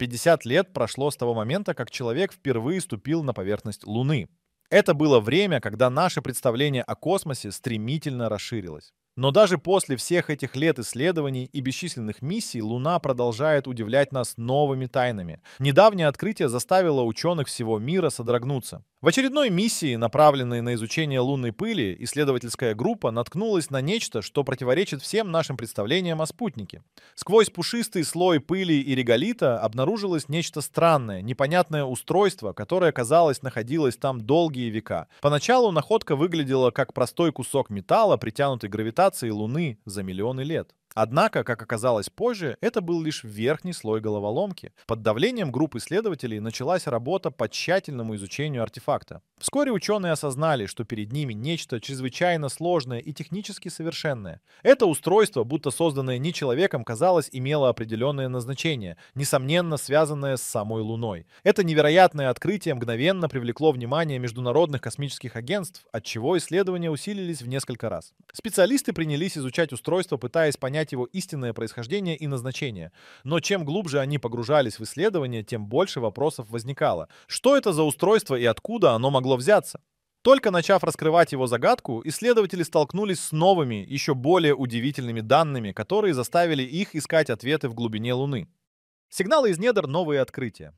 50 лет прошло с того момента, как человек впервые ступил на поверхность Луны. Это было время, когда наше представление о космосе стремительно расширилось. Но даже после всех этих лет исследований и бесчисленных миссий Луна продолжает удивлять нас новыми тайнами. Недавнее открытие заставило ученых всего мира содрогнуться. В очередной миссии, направленной на изучение лунной пыли, исследовательская группа наткнулась на нечто, что противоречит всем нашим представлениям о спутнике. Сквозь пушистый слой пыли и реголита обнаружилось нечто странное, непонятное устройство, которое, казалось, находилось там долгие века. Поначалу находка выглядела как простой кусок металла, притянутый гравитацией Луны за миллионы лет. Однако, как оказалось позже, это был лишь верхний слой головоломки. Под давлением групп исследователей началась работа по тщательному изучению артефакта. Вскоре ученые осознали, что перед ними нечто чрезвычайно сложное и технически совершенное. Это устройство, будто созданное не человеком, казалось, имело определенное назначение, несомненно связанное с самой Луной. Это невероятное открытие мгновенно привлекло внимание международных космических агентств, от чего исследования усилились в несколько раз. Специалисты принялись изучать устройство, пытаясь понять, понять его истинное происхождение и назначение. Но чем глубже они погружались в исследование, тем больше вопросов возникало. Что это за устройство и откуда оно могло взяться? Только начав раскрывать его загадку, исследователи столкнулись с новыми, еще более удивительными данными, которые заставили их искать ответы в глубине Луны. Сигналы из недр — новые открытия.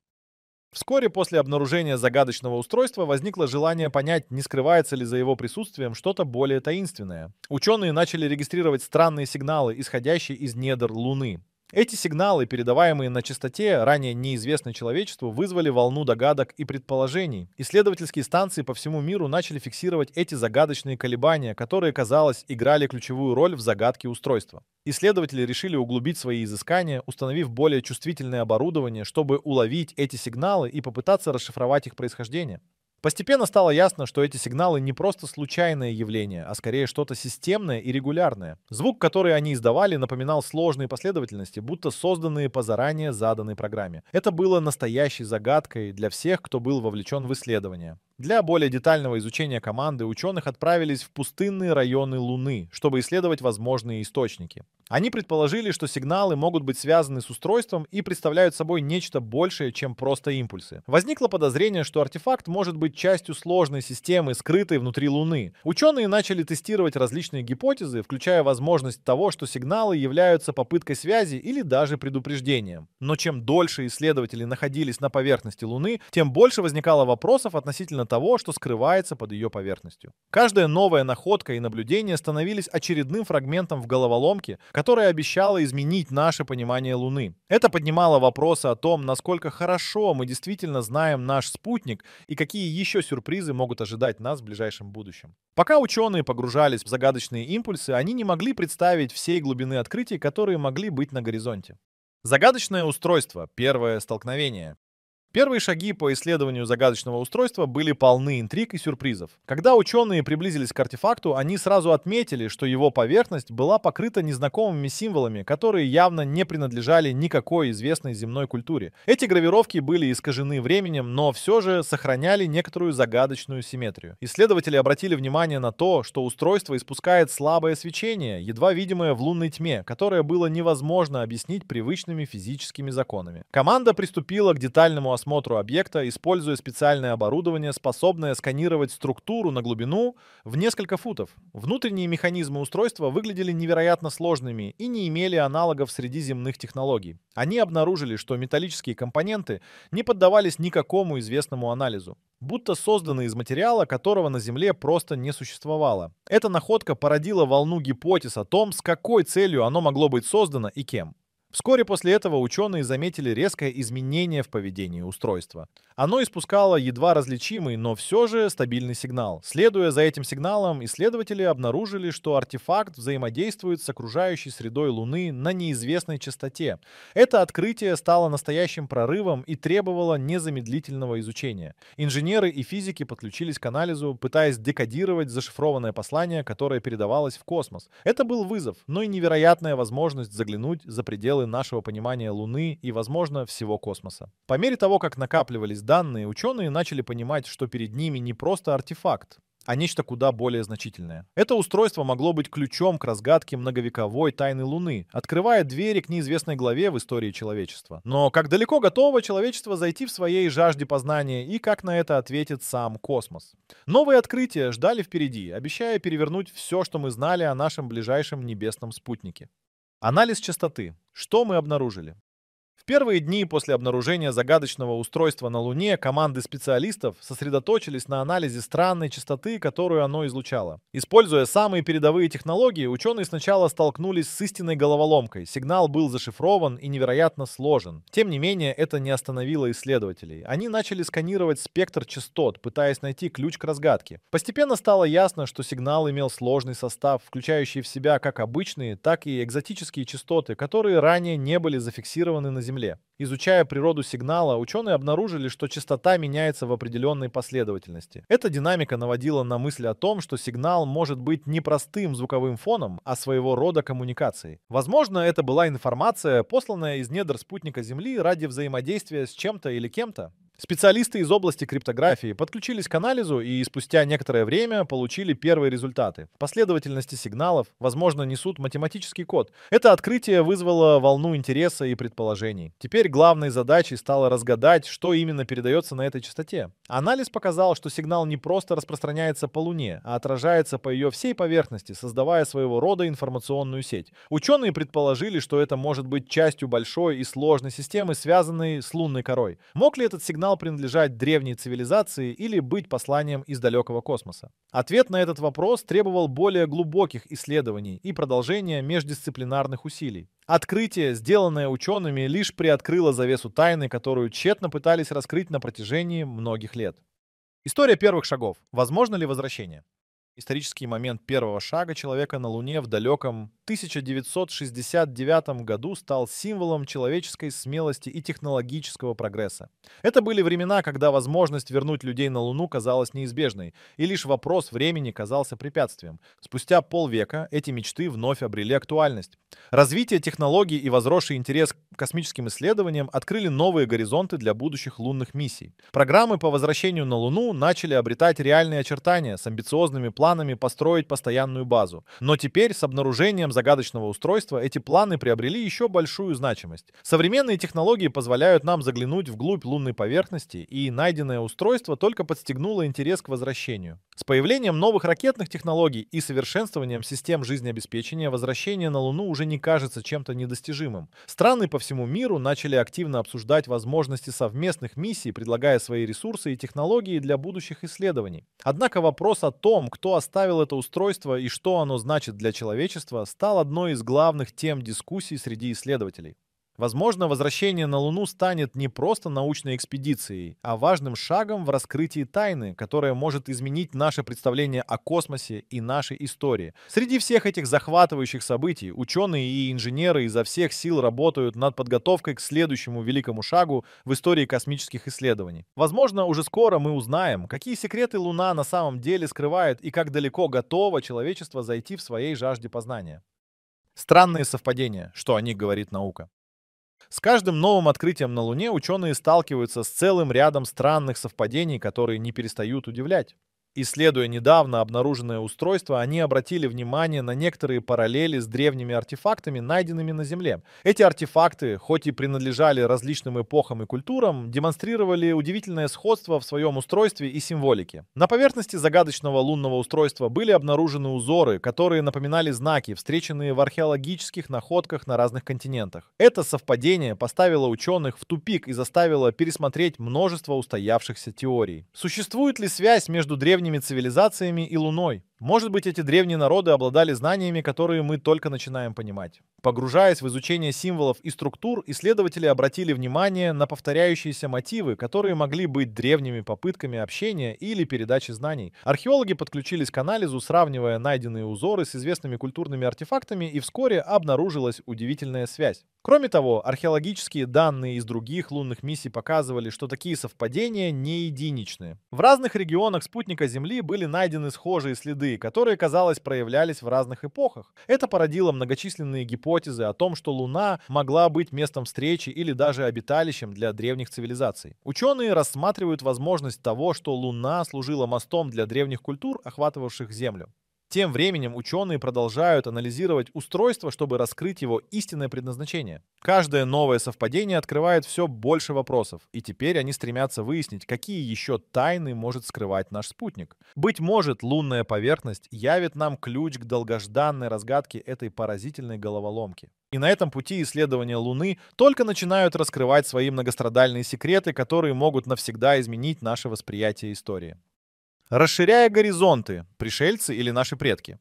Вскоре после обнаружения загадочного устройства возникло желание понять, не скрывается ли за его присутствием что-то более таинственное. Ученые начали регистрировать странные сигналы, исходящие из недр Луны. Эти сигналы, передаваемые на частоте, ранее неизвестной человечеству, вызвали волну догадок и предположений. Исследовательские станции по всему миру начали фиксировать эти загадочные колебания, которые, казалось, играли ключевую роль в загадке устройства. Исследователи решили углубить свои изыскания, установив более чувствительное оборудование, чтобы уловить эти сигналы и попытаться расшифровать их происхождение. Постепенно стало ясно, что эти сигналы не просто случайное явление, а скорее что-то системное и регулярное. Звук, который они издавали, напоминал сложные последовательности, будто созданные по заранее заданной программе. Это было настоящей загадкой для всех, кто был вовлечен в исследование. Для более детального изучения команды ученых отправились в пустынные районы Луны, чтобы исследовать возможные источники. Они предположили, что сигналы могут быть связаны с устройством и представляют собой нечто большее, чем просто импульсы. Возникло подозрение, что артефакт может быть частью сложной системы, скрытой внутри Луны. Ученые начали тестировать различные гипотезы, включая возможность того, что сигналы являются попыткой связи или даже предупреждением. Но чем дольше исследователи находились на поверхности Луны, тем больше возникало вопросов относительно того, что скрывается под ее поверхностью. Каждая новая находка и наблюдение становились очередным фрагментом в головоломке, которая обещала изменить наше понимание Луны. Это поднимало вопросы о том, насколько хорошо мы действительно знаем наш спутник и какие еще сюрпризы могут ожидать нас в ближайшем будущем. Пока ученые погружались в загадочные импульсы, они не могли представить всей глубины открытий, которые могли быть на горизонте. Загадочное устройство. Первое столкновение. Первые шаги по исследованию загадочного устройства были полны интриг и сюрпризов. Когда ученые приблизились к артефакту, они сразу отметили, что его поверхность была покрыта незнакомыми символами, которые явно не принадлежали никакой известной земной культуре. Эти гравировки были искажены временем, но все же сохраняли некоторую загадочную симметрию. Исследователи обратили внимание на то, что устройство испускает слабое свечение, едва видимое в лунной тьме, которое было невозможно объяснить привычными физическими законами. Команда приступила к детальному осмотру объекта, используя специальное оборудование, способное сканировать структуру на глубину в несколько футов. Внутренние механизмы устройства выглядели невероятно сложными и не имели аналогов среди земных технологий. Они обнаружили, что металлические компоненты не поддавались никакому известному анализу будто созданы из материала, которого на Земле просто не существовало. Эта находка породила волну гипотез о том, с какой целью оно могло быть создано и кем. Вскоре после этого ученые заметили резкое изменение в поведении устройства. Оно испускало едва различимый, но все же стабильный сигнал. Следуя за этим сигналом, исследователи обнаружили, что артефакт взаимодействует с окружающей средой Луны на неизвестной частоте. Это открытие стало настоящим прорывом и требовало незамедлительного изучения. Инженеры и физики подключились к анализу, пытаясь декодировать зашифрованное послание, которое передавалось в космос. Это был вызов, но и невероятная возможность заглянуть за пределы пределы нашего понимания Луны и, возможно, всего космоса. По мере того, как накапливались данные, ученые начали понимать, что перед ними не просто артефакт, а нечто куда более значительное. Это устройство могло быть ключом к разгадке многовековой тайны Луны, открывая двери к неизвестной главе в истории человечества. Но как далеко готово человечество зайти в своей жажде познания и как на это ответит сам космос? Новые открытия ждали впереди, обещая перевернуть все, что мы знали о нашем ближайшем небесном спутнике. Анализ частоты. Что мы обнаружили? В первые дни после обнаружения загадочного устройства на Луне команды специалистов сосредоточились на анализе странной частоты, которую оно излучало. Используя самые передовые технологии, ученые сначала столкнулись с истинной головоломкой. Сигнал был зашифрован и невероятно сложен. Тем не менее, это не остановило исследователей. Они начали сканировать спектр частот, пытаясь найти ключ к разгадке. Постепенно стало ясно, что сигнал имел сложный состав, включающий в себя как обычные, так и экзотические частоты, которые ранее не были зафиксированы на Земле земле. Изучая природу сигнала, ученые обнаружили, что частота меняется в определенной последовательности. Эта динамика наводила на мысль о том, что сигнал может быть не простым звуковым фоном, а своего рода коммуникацией. Возможно, это была информация, посланная из недр спутника Земли ради взаимодействия с чем-то или кем-то. Специалисты из области криптографии подключились к анализу и спустя некоторое время получили первые результаты. Последовательности сигналов, возможно, несут математический код. Это открытие вызвало волну интереса и предположений. Теперь главной задачей стало разгадать, что именно передается на этой частоте. Анализ показал, что сигнал не просто распространяется по Луне, а отражается по ее всей поверхности, создавая своего рода информационную сеть. Ученые предположили, что это может быть частью большой и сложной системы, связанной с лунной корой. Мог ли этот сигнал принадлежать древней цивилизации или быть посланием из далекого космоса? Ответ на этот вопрос требовал более глубоких исследований и продолжения междисциплинарных усилий. Открытие, сделанное учеными, лишь приоткрыло завесу тайны, которую тщетно пытались раскрыть на протяжении многих лет. История первых шагов. Возможно ли возвращение? исторический момент первого шага человека на Луне в далеком 1969 году стал символом человеческой смелости и технологического прогресса. Это были времена, когда возможность вернуть людей на Луну казалась неизбежной, и лишь вопрос времени казался препятствием. Спустя полвека эти мечты вновь обрели актуальность. Развитие технологий и возросший интерес к космическим исследованиям открыли новые горизонты для будущих лунных миссий. Программы по возвращению на Луну начали обретать реальные очертания с амбициозными планами планами построить постоянную базу. Но теперь с обнаружением загадочного устройства эти планы приобрели еще большую значимость. Современные технологии позволяют нам заглянуть вглубь лунной поверхности, и найденное устройство только подстегнуло интерес к возвращению. С появлением новых ракетных технологий и совершенствованием систем жизнеобеспечения возвращение на Луну уже не кажется чем-то недостижимым. Страны по всему миру начали активно обсуждать возможности совместных миссий, предлагая свои ресурсы и технологии для будущих исследований. Однако вопрос о том, кто кто оставил это устройство и что оно значит для человечества, стал одной из главных тем дискуссий среди исследователей. Возможно, возвращение на Луну станет не просто научной экспедицией, а важным шагом в раскрытии тайны, которая может изменить наше представление о космосе и нашей истории. Среди всех этих захватывающих событий ученые и инженеры изо всех сил работают над подготовкой к следующему великому шагу в истории космических исследований. Возможно, уже скоро мы узнаем, какие секреты Луна на самом деле скрывает и как далеко готово человечество зайти в своей жажде познания. Странные совпадения, что о них говорит наука. С каждым новым открытием на Луне ученые сталкиваются с целым рядом странных совпадений, которые не перестают удивлять. Исследуя недавно обнаруженное устройство, они обратили внимание на некоторые параллели с древними артефактами, найденными на Земле. Эти артефакты, хоть и принадлежали различным эпохам и культурам, демонстрировали удивительное сходство в своем устройстве и символике. На поверхности загадочного лунного устройства были обнаружены узоры, которые напоминали знаки, встреченные в археологических находках на разных континентах. Это совпадение поставило ученых в тупик и заставило пересмотреть множество устоявшихся теорий. Существует ли связь между древними древними цивилизациями и Луной. Может быть, эти древние народы обладали знаниями, которые мы только начинаем понимать. Погружаясь в изучение символов и структур, исследователи обратили внимание на повторяющиеся мотивы, которые могли быть древними попытками общения или передачи знаний. Археологи подключились к анализу, сравнивая найденные узоры с известными культурными артефактами, и вскоре обнаружилась удивительная связь. Кроме того, археологические данные из других лунных миссий показывали, что такие совпадения не единичны. В разных регионах спутника Земли были найдены схожие следы черты, которые, казалось, проявлялись в разных эпохах. Это породило многочисленные гипотезы о том, что Луна могла быть местом встречи или даже обиталищем для древних цивилизаций. Ученые рассматривают возможность того, что Луна служила мостом для древних культур, охватывавших Землю. Тем временем ученые продолжают анализировать устройство, чтобы раскрыть его истинное предназначение. Каждое новое совпадение открывает все больше вопросов, и теперь они стремятся выяснить, какие еще тайны может скрывать наш спутник. Быть может, лунная поверхность явит нам ключ к долгожданной разгадке этой поразительной головоломки. И на этом пути исследования Луны только начинают раскрывать свои многострадальные секреты, которые могут навсегда изменить наше восприятие истории. Расширяя горизонты, пришельцы или наши предки.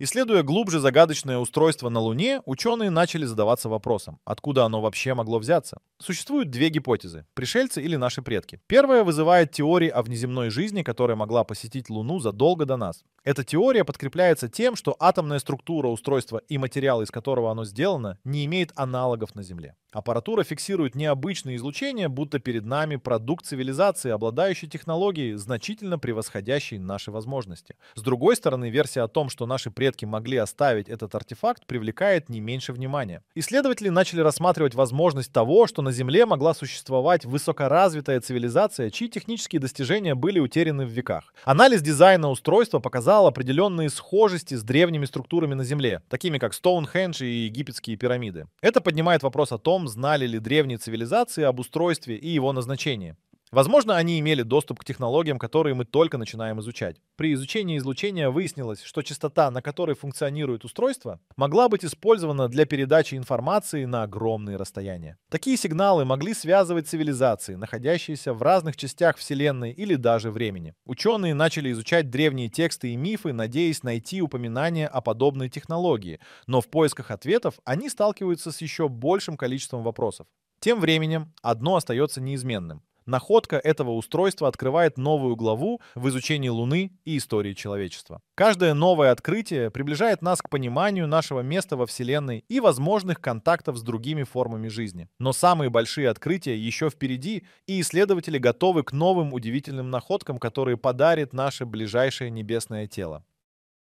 Исследуя глубже загадочное устройство на Луне, ученые начали задаваться вопросом, откуда оно вообще могло взяться. Существуют две гипотезы – пришельцы или наши предки. Первая вызывает теории о внеземной жизни, которая могла посетить Луну задолго до нас. Эта теория подкрепляется тем, что атомная структура устройства и материал, из которого оно сделано, не имеет аналогов на Земле. Аппаратура фиксирует необычные излучения, будто перед нами продукт цивилизации, обладающий технологией, значительно превосходящей наши возможности. С другой стороны, версия о том, что наши предки могли оставить этот артефакт, привлекает не меньше внимания. Исследователи начали рассматривать возможность того, что на Земле могла существовать высокоразвитая цивилизация, чьи технические достижения были утеряны в веках. Анализ дизайна устройства показал определенные схожести с древними структурами на Земле, такими как Стоунхендж и египетские пирамиды. Это поднимает вопрос о том, знали ли древние цивилизации об устройстве и его назначении. Возможно, они имели доступ к технологиям, которые мы только начинаем изучать. При изучении излучения выяснилось, что частота, на которой функционирует устройство, могла быть использована для передачи информации на огромные расстояния. Такие сигналы могли связывать цивилизации, находящиеся в разных частях Вселенной или даже времени. Ученые начали изучать древние тексты и мифы, надеясь найти упоминания о подобной технологии, но в поисках ответов они сталкиваются с еще большим количеством вопросов. Тем временем одно остается неизменным. Находка этого устройства открывает новую главу в изучении Луны и истории человечества. Каждое новое открытие приближает нас к пониманию нашего места во Вселенной и возможных контактов с другими формами жизни. Но самые большие открытия еще впереди, и исследователи готовы к новым удивительным находкам, которые подарит наше ближайшее небесное тело.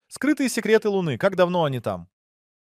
Скрытые секреты Луны, как давно они там?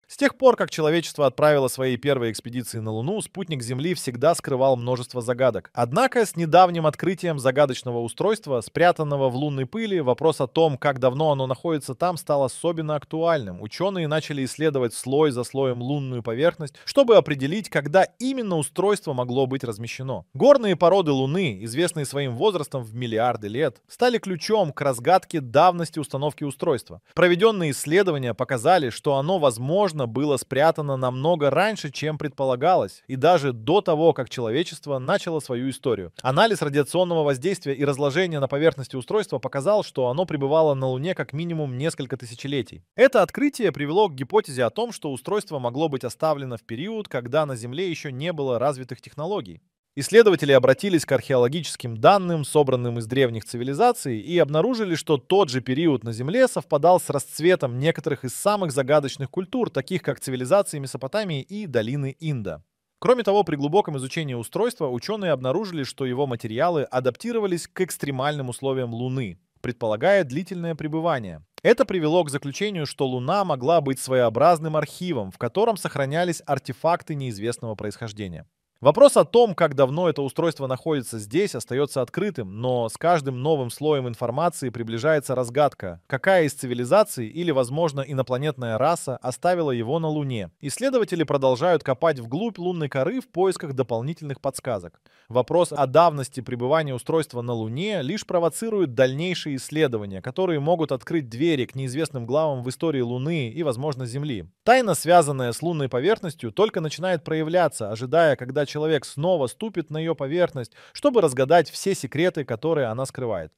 С тех пор, как человечество отправило свои первые экспедиции на Луну, спутник Земли всегда скрывал множество загадок. Однако с недавним открытием загадочного устройства, спрятанного в лунной пыли, вопрос о том, как давно оно находится там, стал особенно актуальным. Ученые начали исследовать слой за слоем лунную поверхность, чтобы определить, когда именно устройство могло быть размещено. Горные породы Луны, известные своим возрастом в миллиарды лет, стали ключом к разгадке давности установки устройства. Проведенные исследования показали, что оно возможно возможно, было спрятано намного раньше, чем предполагалось, и даже до того, как человечество начало свою историю. Анализ радиационного воздействия и разложения на поверхности устройства показал, что оно пребывало на Луне как минимум несколько тысячелетий. Это открытие привело к гипотезе о том, что устройство могло быть оставлено в период, когда на Земле еще не было развитых технологий. Исследователи обратились к археологическим данным, собранным из древних цивилизаций, и обнаружили, что тот же период на Земле совпадал с расцветом некоторых из самых загадочных культур, таких как цивилизации Месопотамии и долины Инда. Кроме того, при глубоком изучении устройства ученые обнаружили, что его материалы адаптировались к экстремальным условиям Луны, предполагая длительное пребывание. Это привело к заключению, что Луна могла быть своеобразным архивом, в котором сохранялись артефакты неизвестного происхождения. Вопрос о том, как давно это устройство находится здесь, остается открытым, но с каждым новым слоем информации приближается разгадка, какая из цивилизаций или, возможно, инопланетная раса оставила его на Луне. Исследователи продолжают копать вглубь лунной коры в поисках дополнительных подсказок. Вопрос о давности пребывания устройства на Луне лишь провоцирует дальнейшие исследования, которые могут открыть двери к неизвестным главам в истории Луны и, возможно, Земли. Тайна, связанная с лунной поверхностью, только начинает проявляться, ожидая, когда человек снова ступит на ее поверхность, чтобы разгадать все секреты, которые она скрывает.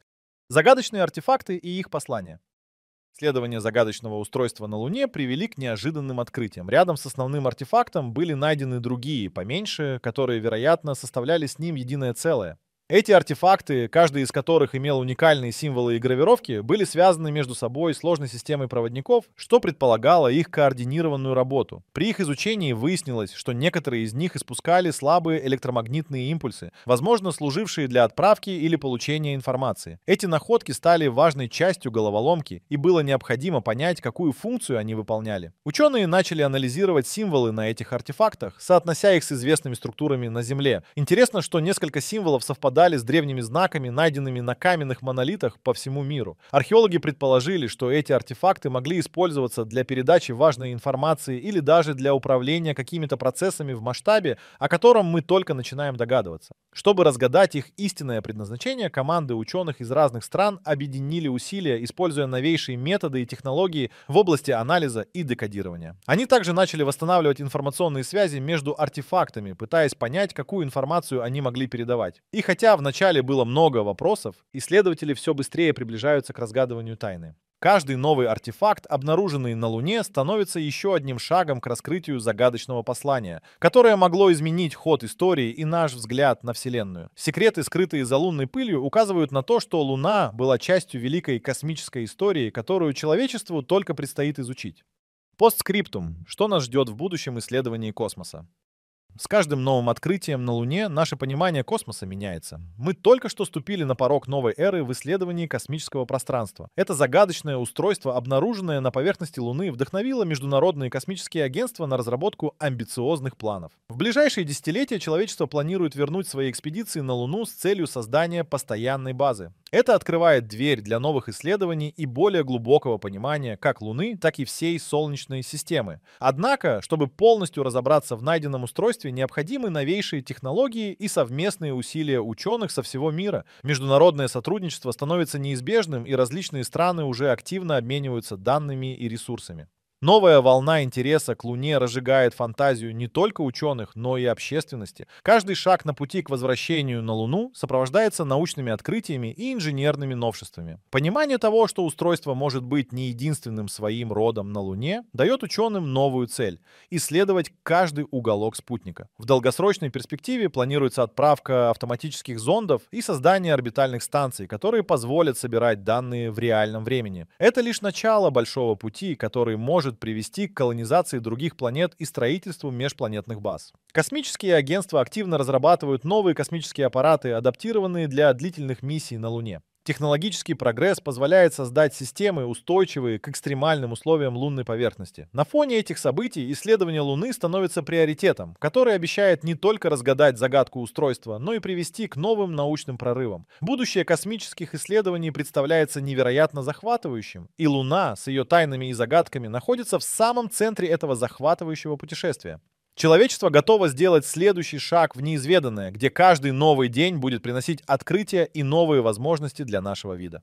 Загадочные артефакты и их послания. Исследования загадочного устройства на Луне привели к неожиданным открытиям. Рядом с основным артефактом были найдены другие, поменьше, которые, вероятно, составляли с ним единое целое. Эти артефакты, каждый из которых имел уникальные символы и гравировки, были связаны между собой сложной системой проводников, что предполагало их координированную работу. При их изучении выяснилось, что некоторые из них испускали слабые электромагнитные импульсы, возможно, служившие для отправки или получения информации. Эти находки стали важной частью головоломки, и было необходимо понять, какую функцию они выполняли. Ученые начали анализировать символы на этих артефактах, соотнося их с известными структурами на Земле. Интересно, что несколько символов совпадали совпадали с древними знаками, найденными на каменных монолитах по всему миру. Археологи предположили, что эти артефакты могли использоваться для передачи важной информации или даже для управления какими-то процессами в масштабе, о котором мы только начинаем догадываться. Чтобы разгадать их истинное предназначение, команды ученых из разных стран объединили усилия, используя новейшие методы и технологии в области анализа и декодирования. Они также начали восстанавливать информационные связи между артефактами, пытаясь понять, какую информацию они могли передавать. И хотя Хотя начале было много вопросов, исследователи все быстрее приближаются к разгадыванию тайны. Каждый новый артефакт, обнаруженный на Луне, становится еще одним шагом к раскрытию загадочного послания, которое могло изменить ход истории и наш взгляд на Вселенную. Секреты, скрытые за лунной пылью, указывают на то, что Луна была частью великой космической истории, которую человечеству только предстоит изучить. Постскриптум. Что нас ждет в будущем исследовании космоса? С каждым новым открытием на Луне наше понимание космоса меняется. Мы только что ступили на порог новой эры в исследовании космического пространства. Это загадочное устройство, обнаруженное на поверхности Луны, вдохновило международные космические агентства на разработку амбициозных планов. В ближайшие десятилетия человечество планирует вернуть свои экспедиции на Луну с целью создания постоянной базы. Это открывает дверь для новых исследований и более глубокого понимания как Луны, так и всей Солнечной системы. Однако, чтобы полностью разобраться в найденном устройстве, необходимы новейшие технологии и совместные усилия ученых со всего мира. Международное сотрудничество становится неизбежным, и различные страны уже активно обмениваются данными и ресурсами. Новая волна интереса к Луне разжигает фантазию не только ученых, но и общественности. Каждый шаг на пути к возвращению на Луну сопровождается научными открытиями и инженерными новшествами. Понимание того, что устройство может быть не единственным своим родом на Луне, дает ученым новую цель — исследовать каждый уголок спутника. В долгосрочной перспективе планируется отправка автоматических зондов и создание орбитальных станций, которые позволят собирать данные в реальном времени. Это лишь начало большого пути, который может может привести к колонизации других планет и строительству межпланетных баз. Космические агентства активно разрабатывают новые космические аппараты, адаптированные для длительных миссий на Луне. Технологический прогресс позволяет создать системы, устойчивые к экстремальным условиям лунной поверхности. На фоне этих событий исследование Луны становится приоритетом, который обещает не только разгадать загадку устройства, но и привести к новым научным прорывам. Будущее космических исследований представляется невероятно захватывающим, и Луна с ее тайнами и загадками находится в самом центре этого захватывающего путешествия. Человечество готово сделать следующий шаг в неизведанное, где каждый новый день будет приносить открытия и новые возможности для нашего вида.